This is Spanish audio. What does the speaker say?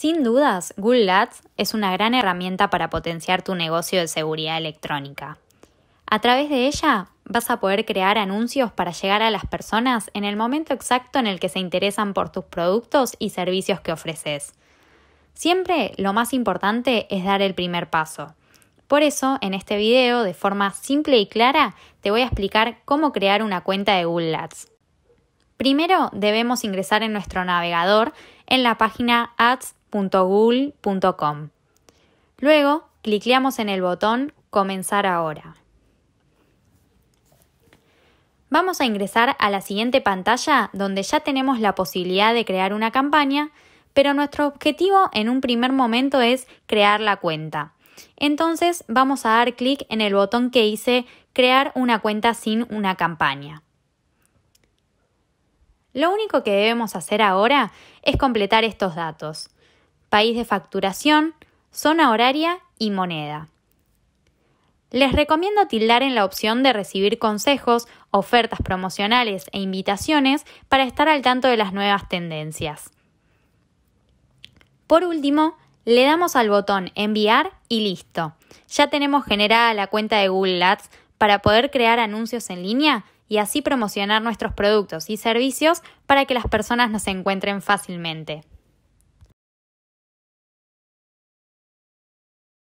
Sin dudas, Google Ads es una gran herramienta para potenciar tu negocio de seguridad electrónica. A través de ella vas a poder crear anuncios para llegar a las personas en el momento exacto en el que se interesan por tus productos y servicios que ofreces. Siempre lo más importante es dar el primer paso. Por eso, en este video, de forma simple y clara, te voy a explicar cómo crear una cuenta de Google Ads. Primero, debemos ingresar en nuestro navegador en la página ads Google.com. Luego, clicleamos en el botón Comenzar ahora. Vamos a ingresar a la siguiente pantalla donde ya tenemos la posibilidad de crear una campaña, pero nuestro objetivo en un primer momento es crear la cuenta. Entonces vamos a dar clic en el botón que dice crear una cuenta sin una campaña. Lo único que debemos hacer ahora es completar estos datos país de facturación, zona horaria y moneda. Les recomiendo tildar en la opción de recibir consejos, ofertas promocionales e invitaciones para estar al tanto de las nuevas tendencias. Por último, le damos al botón enviar y listo. Ya tenemos generada la cuenta de Google Ads para poder crear anuncios en línea y así promocionar nuestros productos y servicios para que las personas nos encuentren fácilmente.